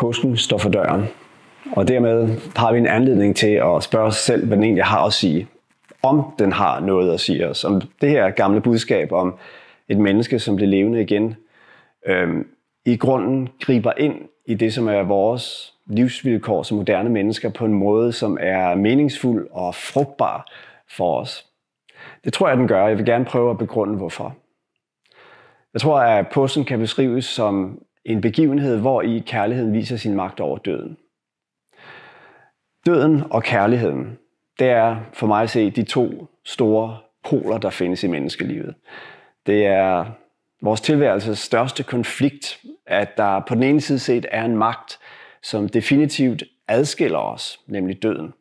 påsken står for døren. Og dermed har vi en anledning til at spørge os selv, hvad den egentlig har at sige. Om den har noget at sige os. Om det her gamle budskab om et menneske, som bliver levende igen, øhm, i grunden griber ind i det, som er vores livsvilkår som moderne mennesker på en måde, som er meningsfuld og frugtbar for os. Det tror jeg, den gør. Jeg vil gerne prøve at begrunde, hvorfor. Jeg tror, at påsken kan beskrives som en begivenhed, hvor i kærligheden viser sin magt over døden. Døden og kærligheden, det er for mig at se de to store poler, der findes i menneskelivet. Det er vores tilværelses største konflikt, at der på den ene side set er en magt, som definitivt adskiller os, nemlig døden.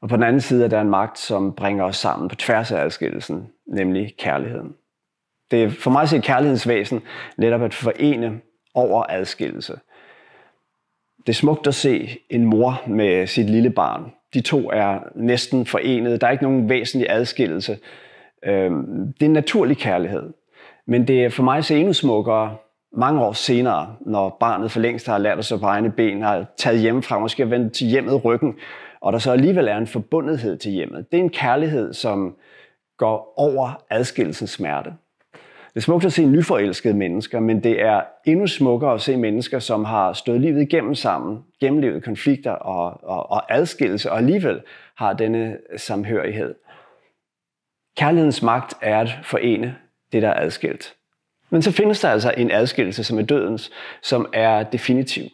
Og på den anden side er der en magt, som bringer os sammen på tværs af adskillelsen, nemlig kærligheden. Det er for mig at se kærlighedsvæsen netop at forene over adskillelse. Det er smukt at se en mor med sit lille barn. De to er næsten forenet. Der er ikke nogen væsentlig adskillelse. Øhm, det er en naturlig kærlighed. Men det er for mig at se endnu smukkere mange år senere, når barnet for længst har lært at stå på egne ben, har taget fra, måske har vendt til hjemmet ryggen, og der så alligevel er en forbundethed til hjemmet. Det er en kærlighed, som går over adskillelsens smerte. Det er smukt at se nyforelskede mennesker, men det er endnu smukkere at se mennesker, som har stået livet igennem sammen, gennemlevet konflikter og, og, og adskillelse, og alligevel har denne samhørighed. Kærlighedens magt er at forene det, der er adskilt. Men så findes der altså en adskillelse, som er dødens, som er definitiv.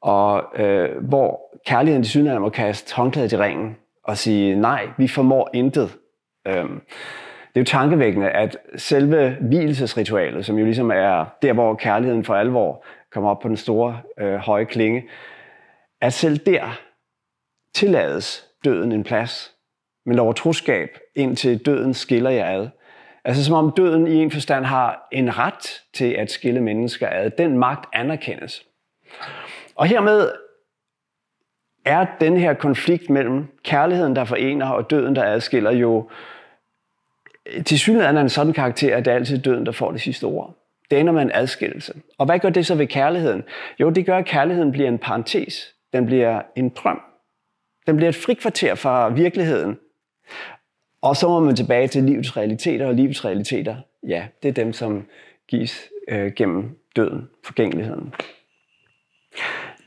Og øh, hvor kærligheden til synligheden må kaste håndklædet i ringen og sige, nej, vi formår intet. Øh, det er jo tankevækkende, at selve hvilesesritualet, som jo ligesom er der, hvor kærligheden for alvor kommer op på den store, øh, høje klinge, at selv der tillades døden en plads, men lover troskab, indtil døden skiller jer ad. Altså som om døden i en forstand har en ret til at skille mennesker ad. Den magt anerkendes. Og hermed er den her konflikt mellem kærligheden, der forener, og døden, der adskiller, jo til synligheden er en sådan karakter, at det er altid døden, der får det sidste ord. Det ender med en adskillelse. Og hvad gør det så ved kærligheden? Jo, det gør, at kærligheden bliver en parentes. Den bliver en drøm. Den bliver et frikvarter fra virkeligheden. Og så må man tilbage til livets realiteter, og livets realiteter, ja, det er dem, som gives øh, gennem døden, forgængeligheden.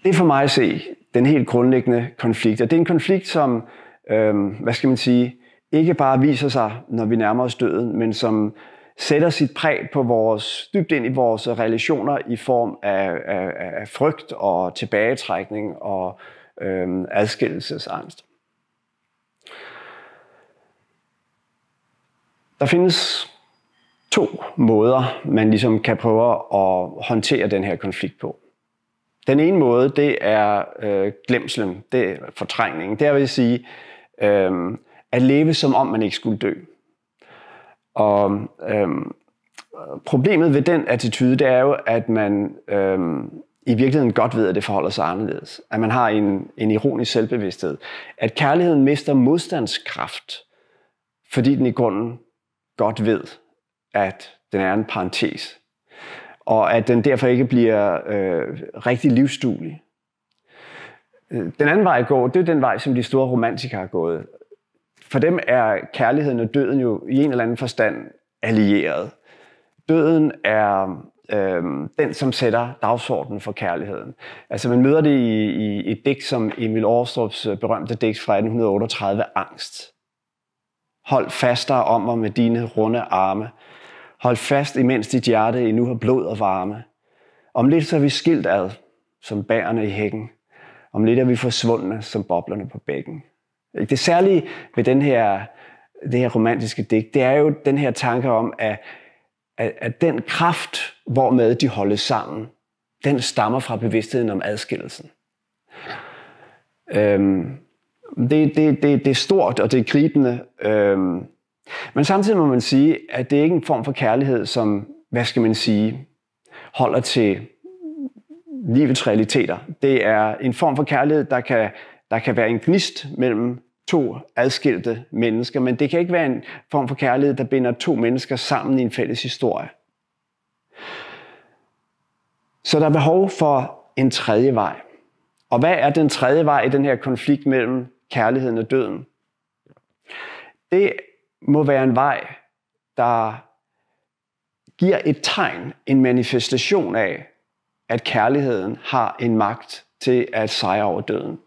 Det er for mig at se den helt grundlæggende konflikt, og det er en konflikt, som, øh, hvad skal man sige, ikke bare viser sig, når vi nærmer os døden, men som sætter sit præg på vores, dybt ind i vores relationer i form af, af, af frygt og tilbagetrækning og øhm, adskillelsesangst. Der findes to måder, man ligesom kan prøve at håndtere den her konflikt på. Den ene måde, det er øh, glemslen, det er fortrængningen. Det er, vil sige, øh, at leve som om man ikke skulle dø. Og øhm, problemet ved den attitude, det er jo, at man øhm, i virkeligheden godt ved, at det forholder sig anderledes. At man har en, en ironisk selvbevidsthed. At kærligheden mister modstandskraft, fordi den i grunden godt ved, at den er en parentes. Og at den derfor ikke bliver øh, rigtig livsduelig. Øh, den anden vej at gå, det er den vej, som de store romantikere har gået for dem er kærligheden og døden jo i en eller anden forstand allieret. Døden er øh, den, som sætter dagsordenen for kærligheden. Altså man møder det i, i et digt som Emil Aarstrups berømte digt fra 1838, Angst. Hold dig om mig med dine runde arme. Hold fast, imens dit hjerte endnu har blod og varme. Om lidt så er vi skilt ad, som bærerne i hækken. Om lidt er vi forsvundne, som boblerne på bækken. Det særlige ved den her, det her romantiske digt, det er jo den her tanke om, at, at, at den kraft, hvormed de holdes sammen, den stammer fra bevidstheden om adskillelsen. Øhm, det, det, det, det er stort, og det er gribende. Øhm, men samtidig må man sige, at det er en form for kærlighed, som, hvad skal man sige, holder til livets realiteter. Det er en form for kærlighed, der kan der kan være en gnist mellem to adskilte mennesker, men det kan ikke være en form for kærlighed, der binder to mennesker sammen i en fælles historie. Så der er behov for en tredje vej. Og hvad er den tredje vej i den her konflikt mellem kærligheden og døden? Det må være en vej, der giver et tegn, en manifestation af, at kærligheden har en magt til at sejre over døden.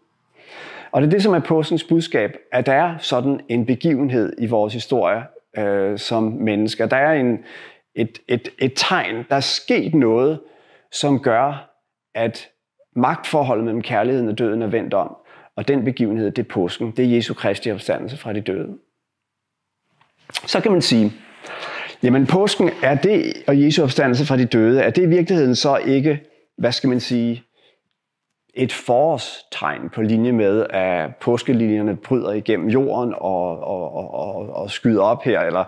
Og det er det, som er påskens budskab, at der er sådan en begivenhed i vores historie øh, som mennesker. Der er en, et, et, et tegn, der er sket noget, som gør, at magtforholdet mellem kærligheden og døden er vendt om. Og den begivenhed, det er påsken. Det er Jesu Kristi opstandelse fra de døde. Så kan man sige, jamen påsken er det, og Jesu opstandelse fra de døde, er det i virkeligheden så ikke, hvad skal man sige, et forårstegn på linje med, at påskelinjerne bryder igennem jorden og, og, og, og skyder op her, eller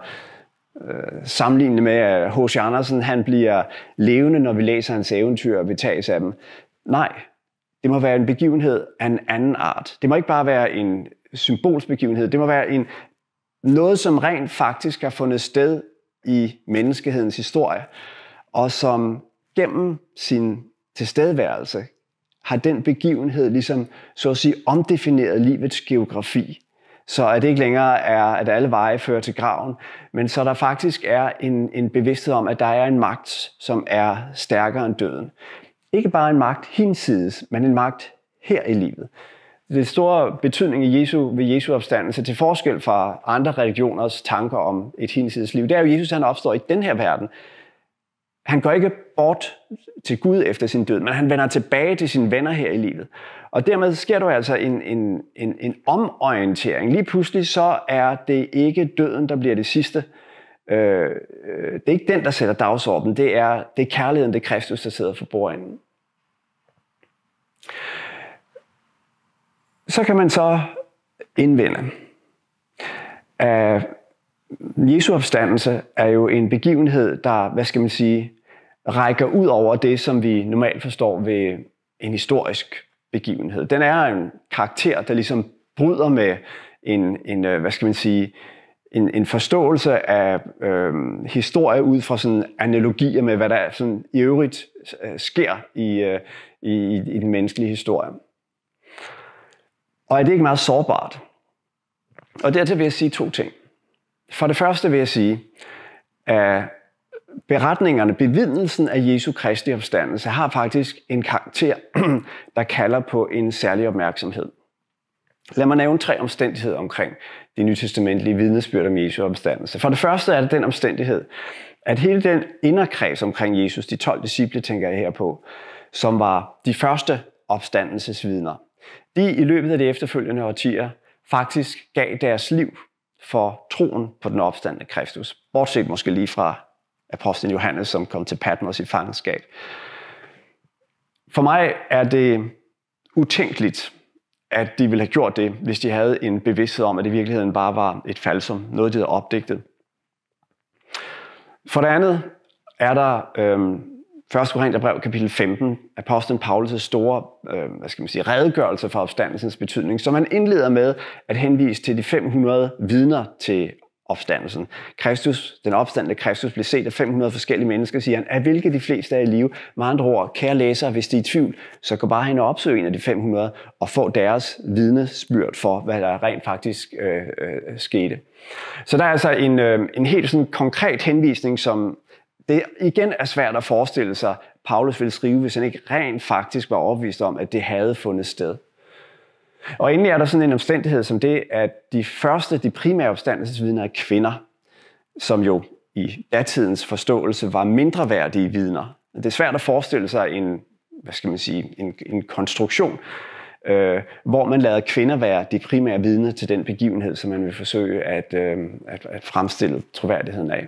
øh, sammenlignende med, at H.C. Andersen han bliver levende, når vi læser hans eventyr og vi tages af dem. Nej, det må være en begivenhed af en anden art. Det må ikke bare være en symbolsbegivenhed, det må være en, noget, som rent faktisk har fundet sted i menneskehedens historie, og som gennem sin tilstedeværelse har den begivenhed ligesom, så at sige, omdefineret livets geografi. Så at det ikke længere er, at alle veje fører til graven, men så der faktisk er en, en bevidsthed om, at der er en magt, som er stærkere end døden. Ikke bare en magt hinsides, men en magt her i livet. Det store betydning i Jesu, ved Jesu opstandelse, til forskel fra andre religioners tanker om et hinsides liv, det er jo, at Jesus han opstår i den her verden, han går ikke bort til Gud efter sin død, men han vender tilbage til sine venner her i livet. Og dermed sker der altså en, en, en, en omorientering. Lige pludselig så er det ikke døden, der bliver det sidste. Øh, øh, det er ikke den, der sætter dagsordenen. Det er, det er kærligheden, det er Kristus, der sidder for bordenden. Så kan man så indvende. Øh, Jesu opstandelse er jo en begivenhed, der, hvad skal man sige, rækker ud over det, som vi normalt forstår ved en historisk begivenhed. Den er en karakter, der ligesom bryder med en, en øh, hvad skal man sige, en, en forståelse af øh, historie ud fra sådan analogier med, hvad der sådan i øvrigt øh, sker i, øh, i, i den menneskelige historie. Og er det ikke meget sårbart? Og dertil vil jeg sige to ting. For det første vil jeg sige, at beretningerne, bevidnelsen af Jesu Kristi opstandelse, har faktisk en karakter, der kalder på en særlig opmærksomhed. Lad mig nævne tre omstændigheder omkring det nytestamentlige vidnesbyrd om Jesu opstandelse. For det første er det den omstændighed, at hele den inderkreds omkring Jesus, de 12 disciple tænker jeg her på, som var de første opstandelsesvidner, de i løbet af de efterfølgende årtier faktisk gav deres liv for troen på den opstandende Kristus. Bortset måske lige fra apostlen Johannes, som kom til Patmos i fangenskab. For mig er det utænkeligt, at de ville have gjort det, hvis de havde en bevidsthed om, at det i virkeligheden bare var et falsum, noget de havde opdigtet. For det andet er der øhm, 1. Korintherbrev kapitel 15, apostlen Paulus' store øh, hvad skal man sige, redegørelse for opstandelsens betydning, som man indleder med at henvise til de 500 vidner til opstandelsen. Kristus, den opstandende Kristus, blev set af 500 forskellige mennesker, siger han, af hvilke de fleste er i live. Med andre ord, kære læsere, hvis de er i tvivl, så gå bare hen og opsøg en af de 500 og få deres vidnesbyrd for, hvad der rent faktisk øh, øh, skete. Så der er altså en, øh, en helt sådan konkret henvisning, som det igen er svært at forestille sig, Paulus ville skrive, hvis han ikke rent faktisk var overbevist om, at det havde fundet sted. Og endelig er der sådan en omstændighed som det, at de første, de primære opstandelsesvidner er kvinder, som jo i datidens forståelse var mindre værdige vidner. Det er svært at forestille sig en, hvad skal man sige, en, en konstruktion, øh, hvor man lader kvinder være de primære vidner til den begivenhed, som man vil forsøge at, øh, at, at fremstille troværdigheden af.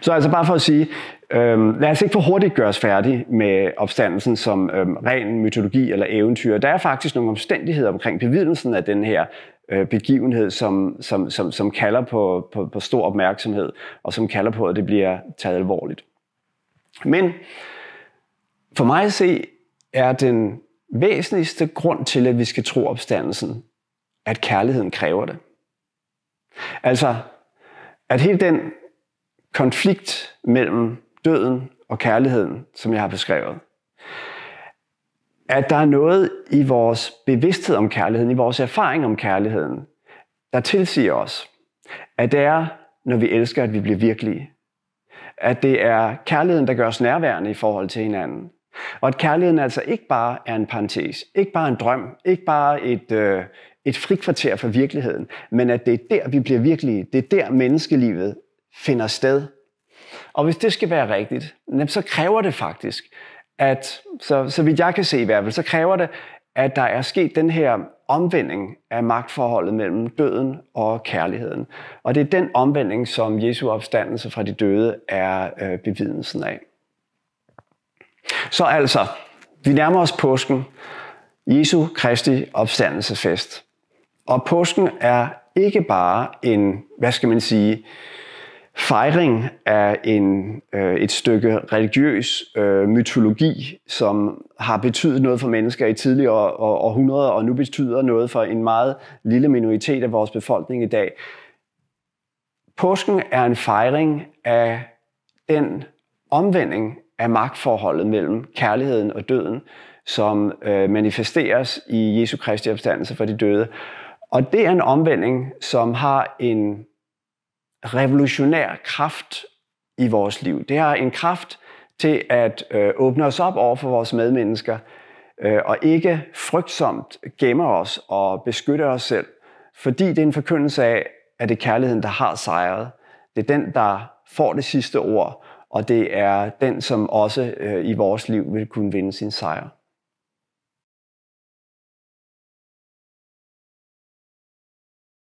Så altså bare for at sige, Øhm, lad os ikke for hurtigt gøre os færdige med opstandelsen som øhm, ren mytologi eller eventyr. Der er faktisk nogle omstændigheder omkring bevidelsen af den her øh, begivenhed, som, som, som, som kalder på, på, på stor opmærksomhed, og som kalder på, at det bliver taget alvorligt. Men for mig at se, er den væsentligste grund til, at vi skal tro opstandelsen, at kærligheden kræver det. Altså, at hele den konflikt mellem døden og kærligheden, som jeg har beskrevet. At der er noget i vores bevidsthed om kærligheden, i vores erfaring om kærligheden, der tilsiger os, at det er, når vi elsker, at vi bliver virkelige. At det er kærligheden, der gør os nærværende i forhold til hinanden. Og at kærligheden altså ikke bare er en parentes, ikke bare en drøm, ikke bare et, øh, et frikvarter for virkeligheden, men at det er der, vi bliver virkelige. Det er der, menneskelivet finder sted. Og hvis det skal være rigtigt, så kræver det faktisk, at, så, så vidt jeg kan se i hvert fald, så kræver det, at der er sket den her omvending af magtforholdet mellem døden og kærligheden. Og det er den omvending, som Jesu opstandelse fra de døde er øh, bevidelsen af. Så altså, vi nærmer os påsken, Jesu Kristi opstandelsesfest. Og påsken er ikke bare en, hvad skal man sige, øh, fejring af en, øh, et stykke religiøs øh, mytologi, som har betydet noget for mennesker i tidligere århundreder, og nu betyder noget for en meget lille minoritet af vores befolkning i dag. Påsken er en fejring af den omvending af magtforholdet mellem kærligheden og døden, som øh, manifesteres i Jesu Kristi opstandelse for de døde. Og det er en omvending, som har en revolutionær kraft i vores liv. Det har en kraft til at øh, åbne os op over for vores medmennesker, øh, og ikke frygtsomt gemme os og beskytte os selv, fordi det er en forkyndelse af, at det er kærligheden, der har sejret. Det er den, der får det sidste ord, og det er den, som også øh, i vores liv vil kunne vinde sin sejr.